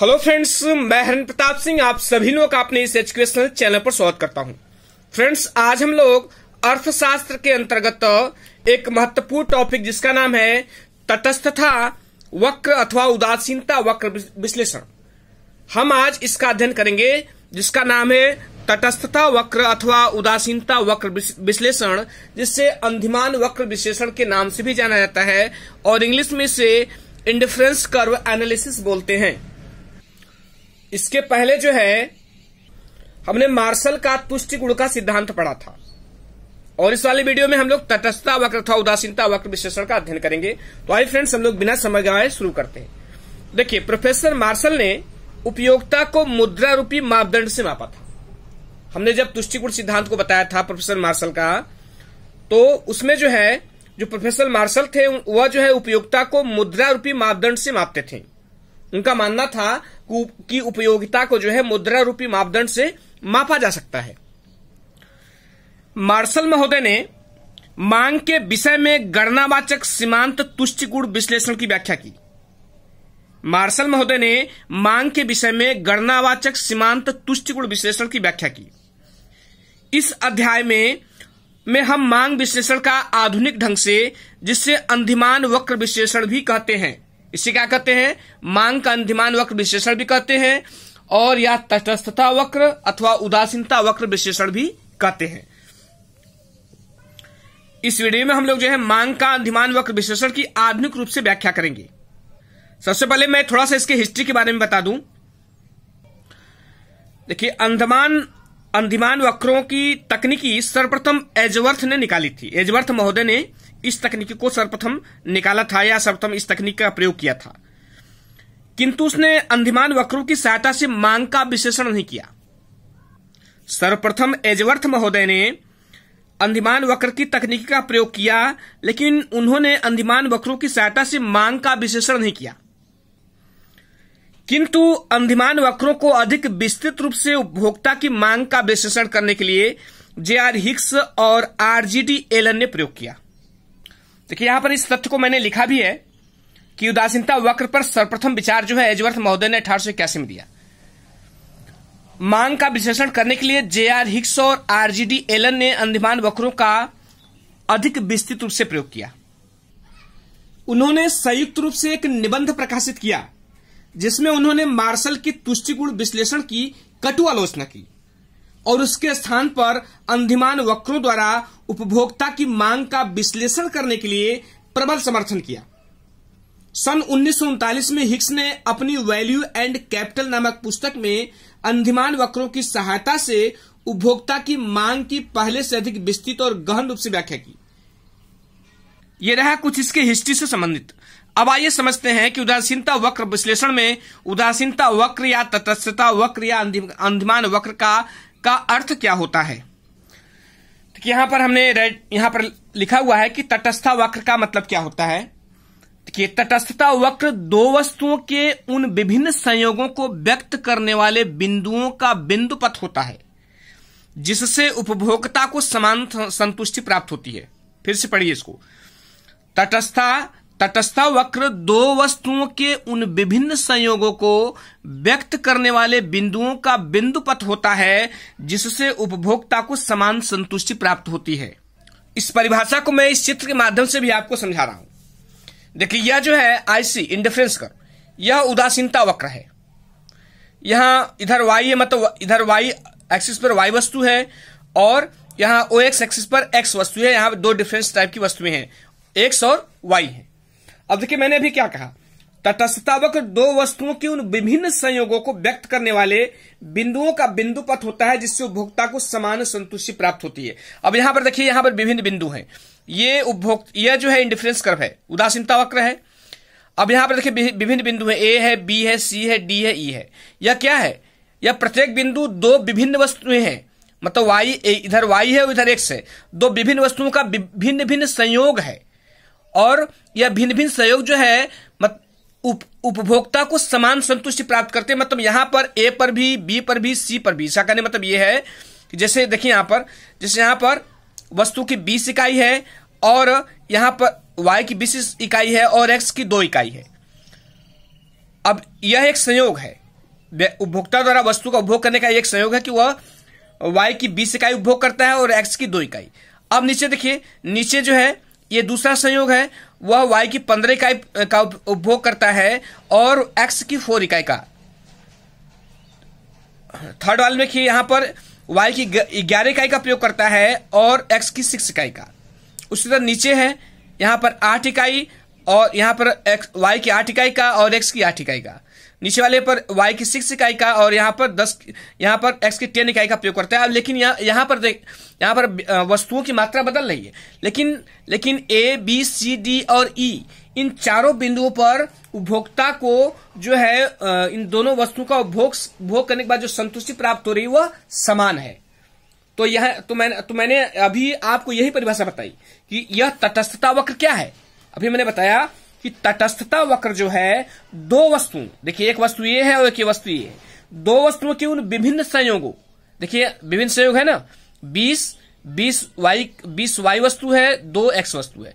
hello friends मैं हरण प्रताप सिंह आप सभी लोग का अपने इस एजुकेशनल चैनल पर स्वागत करता हूं फ्रेंड्स आज हम लोग अर्थशास्त्र के अंतर्गत एक महत्वपूर्ण टॉपिक जिसका नाम है तटस्थता वक्र अथवा उदासीनता वक्र विश्लेषण हम आज इसका अध्ययन करेंगे जिसका नाम है तटस्थता वक्र अथवा उदासीनता वक्र विश्लेषण जिससे अंधिमान वक्र विश्लेषण के नाम से भी जाना जाता है और इंग्लिश में इसे इंडिफरेंस कर्व एनालिसिस बोलते हैं इसके पहले जो है हमने मार्शल का तुष्टि गुण का सिद्धांत पढ़ा था और इस वाली वीडियो में हम लोग तटस्थता वक्र था उदासीनता वक्र विश्लेषण का अध्ययन करेंगे तो आई फ्रेंड्स हम लोग बिना समय गए शुरू करते हैं देखिए प्रोफेसर मार्शल ने उपयोगिता को मुद्रा रूपी मापदंड से मापा था हमने जब तुष्टिकुण सिद्धांत को बताया था प्रोफेसर मार्शल का तो उसमें जो है जो प्रोफेसर मार्शल थे वह जो है उपयोगिता को मुद्रा रूपी मापदंड से मापते थे उनका मानना था कि उपयोगिता को जो है मुद्रा रूपी मापदंड से मापा जा सकता है मार्शल महोदय ने मांग के विषय में गणनावाचक सीमांत तुष्टिकूण विश्लेषण की व्याख्या की मार्शल महोदय ने मांग के विषय में गणनावाचक सीमांत तुष्टिकूण विश्लेषण की व्याख्या की इस अध्याय में में हम मांग विश्लेषण का आधुनिक ढंग से जिससे अंधिमान वक्र विश्लेषण भी कहते हैं इसे क्या कहते हैं मांग का अंधिमान वक्र विश्लेषण भी कहते हैं और या तटस्थता वक्र अथवा उदासीनता वक्र विश्लेषण भी कहते हैं इस वीडियो में हम लोग जो है मांग का अंधिमान वक्र विश्लेषण की आधुनिक रूप से व्याख्या करेंगे सबसे पहले मैं थोड़ा सा इसके हिस्ट्री के बारे में बता दूं देखिए अंधमान अंधिमान वक्रों की तकनीकी सर्वप्रथम एजवर्थ ने निकाली थी एजवर्थ महोदय ने इस तकनीक को सर्वप्रथम निकाला था या सर्वप्रथम इस तकनीक का प्रयोग किया था किंतु उसने अंधिमान वक्रों की सहायता से मांग का विश्लेषण नहीं किया सर्वप्रथम एजवर्थ महोदय ने अंधिमान वक्र की तकनीक का प्रयोग किया लेकिन उन्होंने अंधिमान वक्रों की सहायता से मांग का विश्लेषण नहीं किया किंतु अंधिमान वक्रों को अधिक विस्तृत रूप से उपभोक्ता की मांग का विश्लेषण करने के लिए जे आर हिक्स और आरजीडी एलन ने प्रयोग किया देखिए यहां पर इस तथ्य को मैंने लिखा भी है कि उदासीनता वक्र पर सर्वप्रथम विचार जो है एजवर्थ महोदय ने अठारह में दिया मांग का विश्लेषण करने के लिए जे आर हिक्स और आरजीडी एलन ने अंधमान वक्रों का अधिक विस्तृत रूप से प्रयोग किया उन्होंने संयुक्त रूप से एक निबंध प्रकाशित किया जिसमें उन्होंने मार्शल की तुष्टिगुण विश्लेषण की कटु आलोचना की और उसके स्थान पर अंधिमान वक्रों द्वारा उपभोक्ता की मांग का विश्लेषण करने के लिए प्रबल समर्थन किया सन उन्नीस में हिक्स ने अपनी वैल्यू एंड कैपिटल नामक पुस्तक में अंधिमान वक्रों की सहायता से उपभोक्ता की मांग की पहले से अधिक विस्तृत और गहन रूप से व्याख्या की यह रहा कुछ इसके हिस्ट्री से संबंधित अब आइए समझते हैं कि उदासीनता वक्र विश्लेषण में उदासीनता वक्र या तटस्थता वक्र या अंधिमान वक्र का का अर्थ क्या होता है तो यहां पर हमने रेड यहां पर लिखा हुआ है कि तटस्था वक्र का मतलब क्या होता है कि तटस्थता वक्र दो वस्तुओं के उन विभिन्न संयोगों को व्यक्त करने वाले बिंदुओं का बिंदु पथ होता है जिससे उपभोक्ता को समान संतुष्टि प्राप्त होती है फिर से पढ़िए इसको तटस्था तटस्था वक्र दो वस्तुओं के उन विभिन्न संयोगों को व्यक्त करने वाले बिंदुओं का बिंदु पथ होता है जिससे उपभोक्ता को समान संतुष्टि प्राप्त होती है इस परिभाषा को मैं इस चित्र के माध्यम से भी आपको समझा रहा हूं देखिए यह जो है आईसी इंडिफरेंस कर यह उदासीनता वक्र है यहां इधर वाई है मतलब इधर वाई एक्सिस पर वाई वस्तु है और यहां ओ एक्स एक्सिस पर एक्स वस्तु है यहां दो डिफरेंस टाइप की वस्तुएं हैं एक्स और वाई है अब देखिए मैंने अभी क्या कहा तटस्थतावक दो वस्तुओं के उन विभिन्न संयोगों को व्यक्त करने वाले बिंदुओं का बिंदु पथ होता है जिससे उपभोक्ता को समान संतुष्टि प्राप्त होती है अब यहां पर देखिए यहां पर विभिन्न बिंदु हैं ये उपभोक्ता यह जो है इंडिफरेंस कर्व है उदासीनता वक्र है अब यहां पर देखिए विभिन्न बिंदु है ए है बी है सी है डी है ई है यह क्या है यह प्रत्येक बिंदु दो विभिन्न वस्तुएं हैं मतलब वाई इधर वाई है और इधर एक्स है दो विभिन्न वस्तुओं का भिन्न भिन्न संयोग है और यह भिन्न भिन्न सहयोग जो है मत उपभोक्ता को समान संतुष्टि प्राप्त करते हैं मतलब यहां पर ए पर भी बी पर भी सी पर भी इसका कहने मतलब यह है कि जैसे देखिए यहां पर जैसे यहां पर वस्तु की बीस इकाई है और यहां पर वाई की बीस इकाई है और एक्स की दो इकाई है अब यह एक संयोग है उपभोक्ता द्वारा वस्तु का उपभोग करने का एक संयोग है कि वह वाई की बीस इकाई उपभोग करता है और एक्स की दो इकाई अब नीचे देखिए नीचे जो है ये दूसरा संयोग है वह वाई की पंद्रह इकाई का उपभोग करता है और एक्स की फोर इकाई का थर्ड वाले में यहां पर वाई की ग्यारह इकाई का प्रयोग करता है और एक्स की सिक्स इकाई का उसी तरह नीचे है यहां पर आठ इकाई और यहाँ पर एक्स वाई की आठ इकाई का और एक्स की आठ इकाई का नीचे वाले पर वाई की सिक्स इकाई का और यहाँ पर दस यहाँ पर एक्स की टेन इकाई का प्रयोग करता है अब लेकिन यहाँ यहाँ पर देख यहाँ पर वस्तुओं की मात्रा बदल रही है लेकिन लेकिन ए बी सी डी और ई e, इन चारों बिंदुओं पर उपभोक्ता को जो है इन दोनों वस्तुओं का उपभोग उपभोग करने के बाद जो संतुष्टि प्राप्त हो रही है वह समान है तो यह तो मैंने तो मैंने अभी आपको यही परिभाषा बताई कि यह तटस्थता वक्र क्या है अभी मैंने बताया कि तटस्थता वक्र जो है दो वस्तुओं देखिए एक वस्तु ये है और एक वस्तु ये है दो वस्तुओं के उन विभिन्न संयोगों देखिए विभिन्न संयोग है ना बीस बीस वाई बीस वाई वस्तु है दो एक्स वस्तु है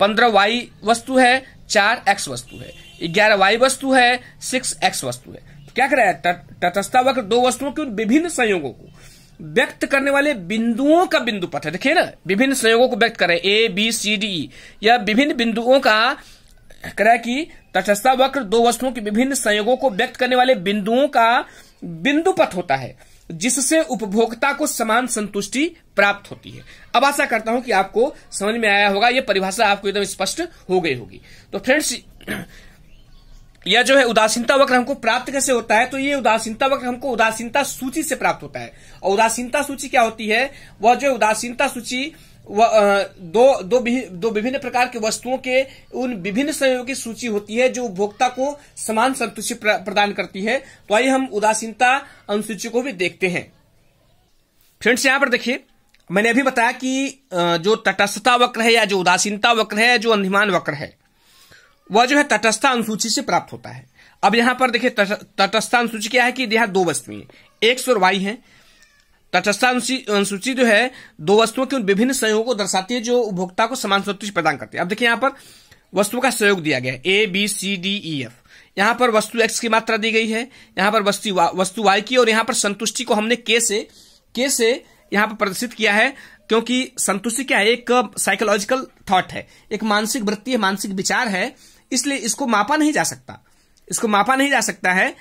पंद्रह वाई वस्तु है चार एक्स वस्तु है ग्यारह वाई वस्तु है सिक्स एक्स वस्तु है तो क्या कह रहा है तटस्थता वक्र दो वस्तुओं के उन विभिन्न संयोगों को व्यक्त करने वाले बिंदुओं का बिंदु पथ है देखिए ना विभिन्न संयोगों को व्यक्त करें ए बी सी डी या विभिन्न बिंदुओं का क्रय कि तटस्था वक्र दो वस्तुओं के विभिन्न संयोगों को व्यक्त करने वाले बिंदुओं का बिंदु पथ होता है जिससे उपभोक्ता को समान संतुष्टि प्राप्त होती है अब आशा करता हूं कि आपको समझ में आया होगा यह परिभाषा आपको एकदम स्पष्ट हो गई होगी तो फ्रेंड्स या जो है उदासीनता वक्र हमको प्राप्त कैसे होता है तो ये उदासीनता वक्र हमको उदासीनता सूची से प्राप्त होता है और उदासीनता सूची क्या होती है वह जो उदासीनता सूची दो दो दो विभिन्न प्रकार के वस्तुओं के उन विभिन्न संयोग की सूची होती है जो उपभोक्ता को समान संतुष्टि प्रदान करती है तो आइए हम उदासीनता अनुसूची को भी देखते हैं फ्रेंड्स यहां पर देखिए मैंने अभी बताया कि जो तटस्थता वक्र है या जो उदासीनता वक्र है जो अंधिमान वक्र है वह जो है तटस्था अनुसूची से प्राप्त होता है अब यहां पर देखिए तटस्था अनुसूची क्या है कि यहां दो वस्तुएं एक वाई है तटस्था अनुसूची जो है दो वस्तुओं के विभिन्न संयोगों को दर्शाती है जो उपभोक्ता को समान संतुष्टि प्रदान करती है अब देखिए यहां e, पर वस्तु का सहयोग दिया गया A B C D E F यहां पर वस्तु एक्स की मात्रा दी गई है यहां पर वस्तु वस्तु वाई की और यहां पर संतुष्टि को हमने के से के से यहां पर प्रदर्शित किया है क्योंकि संतुष्टि क्या है एक साइकोलॉजिकल थॉट है एक मानसिक वृत्ति है मानसिक विचार है इसलिए इसको मापा नहीं जा सकता इसको मापा नहीं जा सकता है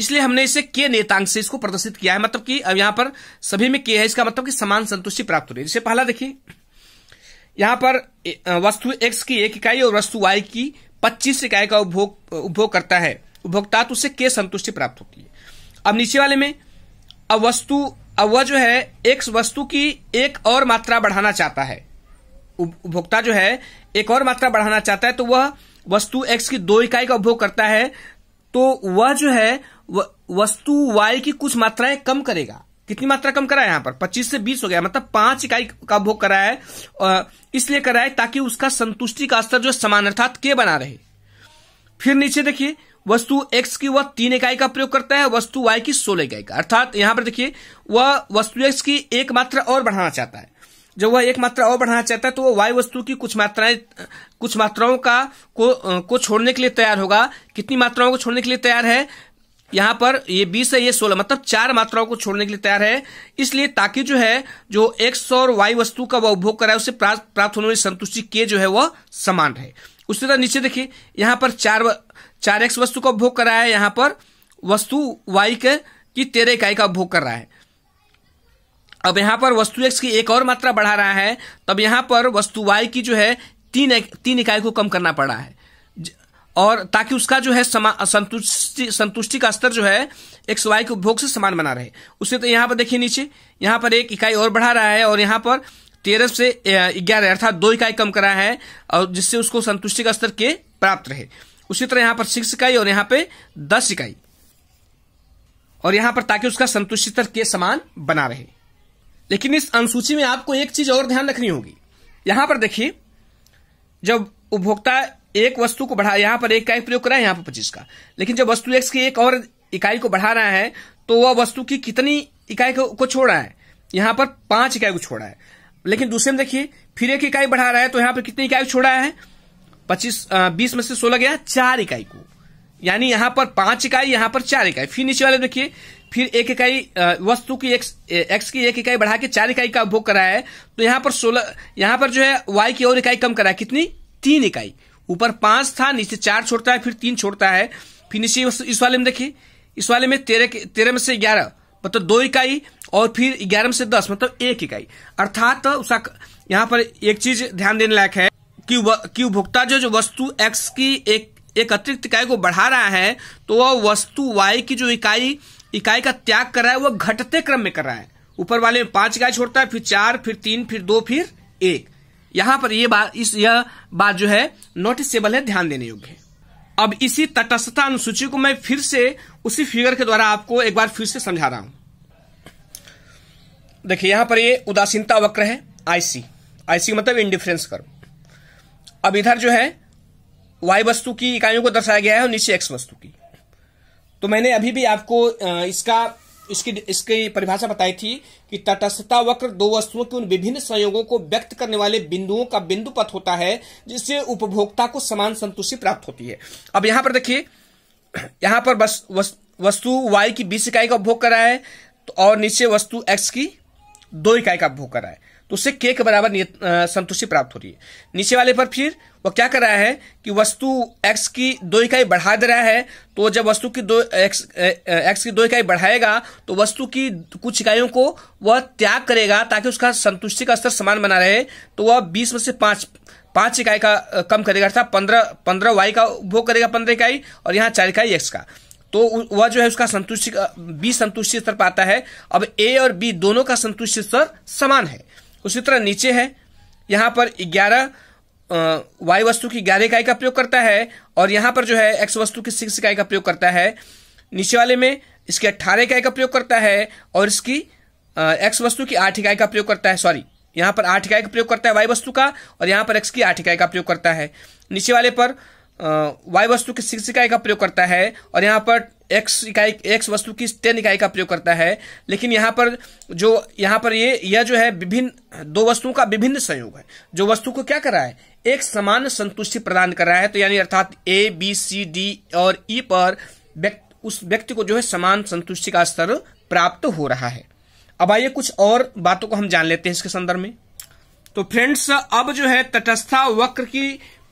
इसलिए हमने इसे के नेतांक से इसको प्रदर्शित किया है मतलब कि अब यहां पर सभी में के है इसका मतलब कि समान संतुष्टि प्राप्त हो रही है जैसे पहला देखिए यहां पर वस्तु एक्स की एक इकाई और वस्तु वाई की पच्चीस इकाई का उपभोग उपभोग करता है उपभोक्ता तो उससे के संतुष्टि प्राप्त होती है अब नीचे वाले में अब वस्तु अब वह जो है एक वस्तु की एक और मात्रा बढ़ाना चाहता है उपभोक्ता जो है एक और मात्रा बढ़ाना चाहता है तो वह वस्तु एक्स की दो इकाई का उपभोग करता है तो वह जो है वस्तु वाई की कुछ मात्राएं कम करेगा कितनी मात्रा कम करा है यहां पर 25 से 20 हो गया मतलब पांच इकाई का भोग करा है इसलिए करा है ताकि उसका संतुष्टि का स्तर जो समान अर्थात के बना रहे फिर नीचे देखिए वस्तु एक्स की वह तीन इकाई का प्रयोग करता है वस्तु वाई की सोलह इकाई का अर्थात यहां पर देखिए वह वस्तु एक्स की एक मात्रा और बढ़ाना चाहता है जब वह एक मात्रा और बढ़ाना चाहता है तो वह वायु वस्तु की कुछ मात्राएं कुछ मात्राओं का को को छोड़ने के लिए तैयार होगा कितनी मात्राओं को छोड़ने के लिए तैयार है यहाँ पर ये बीस है ये सोलह मतलब चार मात्राओं को छोड़ने के लिए तैयार है इसलिए ताकि जो है जो एक्स और वाई वस्तु का वह उपभोग कराए उसे प्राप्त प्राप्त होने वाली संतुष्टि के जो है वह समान है उसी तरह नीचे देखिए यहाँ पर चार चार एक्स वस्तु का उपभोग कराया है यहाँ पर वस्तु वाई के की तेरह इकाई का उपभोग कर रहा है अब यहाँ पर वस्तु एक्स की एक और मात्रा बढ़ा रहा है तब यहाँ पर वस्तु वाई की जो है तीन तीन इकाई को कम करना पड़ा है और ताकि उसका जो है संतुष्टि संतुष्टि का स्तर जो है एक्स वाई के उपभोग से समान बना रहे उसे तो यहाँ पर देखिए नीचे यहाँ पर एक इकाई और बढ़ा रहा है और यहाँ पर तेरह से ग्यारह अर्थात दो इकाई कम करा है और जिससे उसको संतुष्टि का स्तर के प्राप्त रहे उसी तरह यहाँ पर सिक्स इकाई और यहाँ पे दस इकाई और यहाँ पर ताकि उसका संतुष्टि स्तर के समान बना रहे लेकिन इस अनुसूची में आपको एक चीज और ध्यान रखनी होगी यहां पर देखिए जब उपभोक्ता एक वस्तु को बढ़ा यहां पर एक इकाई प्रयोग रहा है यहां पर पच्चीस का लेकिन जब वस्तु एक्स की एक और इकाई को बढ़ा रहा है तो वह वस्तु की कितनी इकाई को, को छोड़ रहा है यहां पर पांच इकाई को छोड़ा है लेकिन दूसरे में देखिए फिर एक इकाई बढ़ा रहा है तो यहां पर कितनी इकाई छोड़ा है पच्चीस बीस में से सोलह गया चार इकाई को यानी यहां पर पांच इकाई यहां पर चार इकाई फिर नीचे वाले देखिए फिर एक इकाई वस्तु की एक्स एक्स की एक इकाई बढ़ा के चार इकाई का उपभोग करा है तो यहाँ पर सोलह यहाँ पर जो है वाई की और इकाई कम करा है कितनी तीन इकाई ऊपर पांच था नीचे चार छोड़ता है फिर तीन छोड़ता है फिर नीचे इस वाले में देखिए इस वाले में तेरह तेरह में से ग्यारह मतलब दो इकाई और फिर ग्यारह में से दस मतलब एक इकाई अर्थात उसका यहाँ पर एक चीज ध्यान देने लायक है कि व, कि उपभोक्ता जो जो वस्तु एक्स की एक एक अतिरिक्त इकाई को बढ़ा रहा है तो वह वस्तु वाई की जो इकाई इकाई का त्याग कर रहा है वह घटते क्रम में कर रहा है ऊपर वाले में पांच इकाई छोड़ता है फिर चार फिर तीन फिर दो फिर एक यहां पर यह बात इस यह बात जो है नोटिसेबल है ध्यान देने योग्य है अब इसी तटस्थता अनुसूची को मैं फिर से उसी फिगर के द्वारा आपको एक बार फिर से समझा रहा हूं देखिए यहां पर ये उदासीनता वक्र है आईसी आईसी मतलब इंडिफरेंस कर अब इधर जो है वाई वस्तु की इकाइयों को दर्शाया गया है और नीचे एक्स वस्तु की तो मैंने अभी भी आपको इसका इसकी इसकी परिभाषा बताई थी कि तटस्थता वक्र दो वस्तुओं के उन विभिन्न संयोगों को व्यक्त करने वाले बिंदुओं का बिंदु पथ होता है जिससे उपभोक्ता को समान संतुष्टि प्राप्त होती है अब यहां पर देखिए यहां पर बस वस, वस्तु वाई की बीस इकाई का उपभोग करा है तो और नीचे वस्तु एक्स की दो इकाई का उपभोग कर रहा है तो उससे के के बराबर संतुष्टि प्राप्त हो रही है नीचे वाले पर फिर वो क्या कर रहा है कि वस्तु एक्स की दो इकाई बढ़ा दे रहा है तो जब वस्तु की दो एक्स एक्स की दो इकाई बढ़ाएगा तो वस्तु की कुछ इकाइयों को वह त्याग करेगा ताकि उसका संतुष्टि का स्तर समान बना रहे तो वह बीस में से पांच पांच इकाई का कम करेगा अर्थात पंद्रह पंद्रह वाई का उपभोग करेगा पंद्रह इकाई और यहाँ चार इकाई एक्स का तो वह जो है उसका संतुष्टि बी संतुष्टि स्तर पाता है अब ए और बी दोनों का संतुष्टि स्तर समान है उसी तरह नीचे है यहाँ पर ग्यारह वाई वस्तु की ग्यारह इकाई का प्रयोग करता है और यहाँ पर जो है एक्स वस्तु की सिक्स इकाई का प्रयोग करता है नीचे वाले में इसके अट्ठारह इकाई का प्रयोग करता है और इसकी एक्स वस्तु की आठ इकाई का प्रयोग करता है सॉरी यहाँ पर आठ इकाई का प्रयोग करता है वाई वस्तु का और यहाँ पर एक्स की आठ इकाई का प्रयोग करता है नीचे वाले पर वाई वस्तु की सिक्स इकाई का प्रयोग करता है और यहाँ पर एक्स इकाई एक्स वस्तु की टेन इकाई का प्रयोग करता है लेकिन यहाँ पर जो यहाँ पर ये यह जो है विभिन्न दो वस्तुओं का विभिन्न संयोग है जो वस्तु को क्या कर रहा है एक समान संतुष्टि प्रदान कर रहा है तो यानी अर्थात ए बी सी डी और ई e पर उस व्यक्ति को जो है समान संतुष्टि का स्तर प्राप्त हो रहा है अब आइए कुछ और बातों को हम जान लेते हैं इसके संदर्भ में तो फ्रेंड्स अब जो है तटस्था वक्र की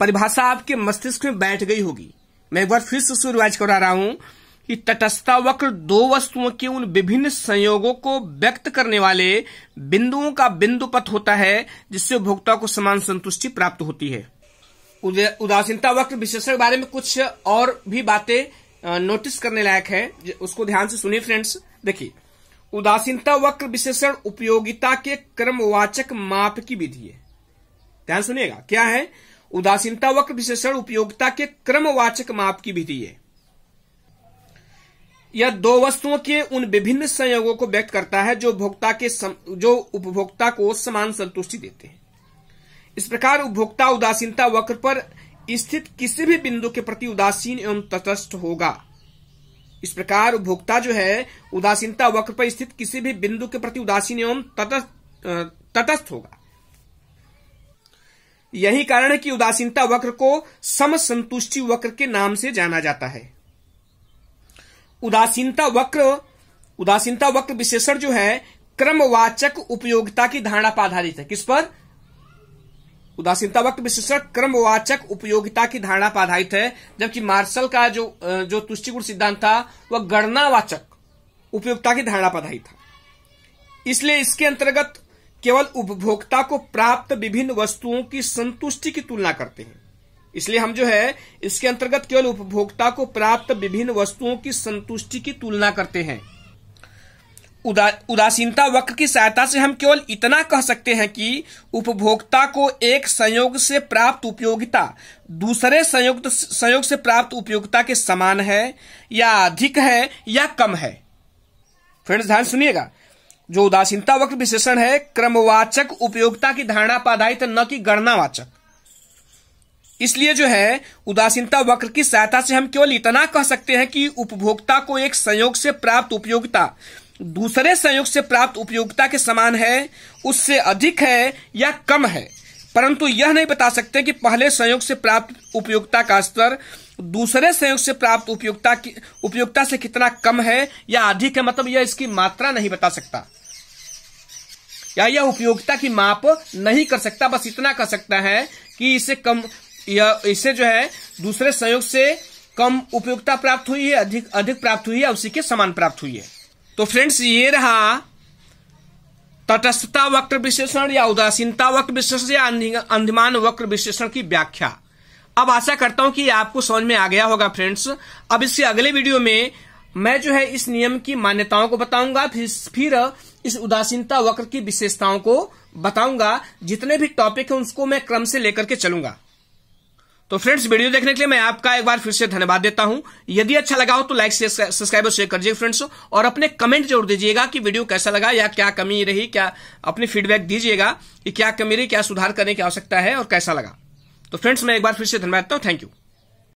परिभाषा आपके मस्तिष्क में बैठ गई होगी मैं एक बार फिर से रिवाइज करा रहा हूं कि तटस्था वक्र दो वस्तुओं के उन विभिन्न संयोगों को व्यक्त करने वाले बिंदुओं का बिंदु पथ होता है जिससे उपभोक्ता को समान संतुष्टि प्राप्त होती है उदासीनता वक्र विशेषण के बारे में कुछ और भी बातें नोटिस करने लायक है उसको ध्यान से सुनिए फ्रेंड्स देखिए उदासीनता वक्र विशेषण उपयोगिता के क्रमवाचक माप की विधि है ध्यान सुनिएगा क्या है उदासीनता वक्र विशेषण उपयोगिता के क्रमवाचक माप की विधि है यह दो वस्तुओं के उन विभिन्न संयोगों को व्यक्त करता है जो उपभोक्ता के सम, जो उपभोक्ता को समान संतुष्टि देते हैं इस प्रकार उपभोक्ता उदासीनता वक्र पर स्थित किसी भी बिंदु के प्रति उदासीन एवं तटस्थ होगा इस प्रकार उपभोक्ता जो है उदासीनता वक्र पर स्थित किसी भी बिंदु के प्रति उदासीन एवं तटस्थ होगा यही कारण है कि उदासीनता वक्र को समसंतुष्टि वक्र के नाम से जाना जाता है उदासीनता वक्र उदासीनता वक्र विशेषण जो है क्रमवाचक उपयोगिता की धारणा पर आधारित है किस पर उदासीनता वक्त विशेषण क्रमवाचक उपयोगिता की धारणा पर आधारित है जबकि मार्शल का जो जो तुष्टिगुण सिद्धांत था वह गणनावाचक उपयोगिता की धारणा पर आधारित था इसलिए इसके अंतर्गत केवल उपभोक्ता को प्राप्त विभिन्न वस्तुओं की संतुष्टि की तुलना करते हैं इसलिए हम जो है इसके अंतर्गत केवल उपभोक्ता को प्राप्त विभिन्न वस्तुओं की संतुष्टि की तुलना करते हैं उदा, उदासीनता वक्र की सहायता से हम केवल इतना कह सकते हैं कि उपभोक्ता को एक संयोग से प्राप्त उपयोगिता दूसरे संयुक्त संयोग से प्राप्त उपयोगिता के समान है या अधिक है या कम है फ्रेंड्स ध्यान सुनिएगा जो उदासीनता वक्र विशेषण है क्रमवाचक उपयोगिता की धारणा पर आधारित न कि गणनावाचक इसलिए जो है उदासीनता वक्र की सहायता से हम केवल इतना कह सकते हैं कि उपभोक्ता को एक संयोग से प्राप्त उपयोगिता दूसरे संयोग से प्राप्त उपयोगिता के समान है उससे अधिक है या कम है परंतु यह नहीं बता सकते कि पहले संयोग से प्राप्त उपयोगिता का स्तर दूसरे संयोग से प्राप्त उपयोगिता की उपयोगिता से कितना कम है या अधिक है मतलब यह इसकी मात्रा नहीं बता सकता या यह उपयोगिता की माप नहीं कर सकता बस इतना कर सकता है कि इसे कम यह इससे जो है दूसरे संयोग से कम उपयोगिता प्राप्त हुई है अधिक अधिक प्राप्त हुई है उसी के समान प्राप्त हुई है तो फ्रेंड्स ये रहा तटस्थता वक्र विश्लेषण या उदासीनता वक्र विश्लेषण या अंधमान वक्र विश्लेषण की व्याख्या अब आशा करता हूं कि आपको समझ में आ गया होगा फ्रेंड्स अब इसके अगले वीडियो में मैं जो है इस नियम की मान्यताओं को बताऊंगा फिर फिर इस उदासीनता वक्र की विशेषताओं को बताऊंगा जितने भी टॉपिक हैं उसको मैं क्रम से लेकर के चलूंगा तो फ्रेंड्स वीडियो देखने के लिए मैं आपका एक बार फिर से धन्यवाद देता हूं यदि अच्छा लगा हो तो लाइक से सब्सक्राइब और शेयर कर दीजिए फ्रेंड्स और अपने कमेंट जरूर दीजिएगा कि वीडियो कैसा लगा या क्या कमी रही क्या अपनी फीडबैक दीजिएगा कि क्या कमी रही क्या सुधार करने की आवश्यकता है और कैसा लगा तो फ्रेंड्स मैं एक बार फिर से धन्यवाद देता हूँ थैंक यू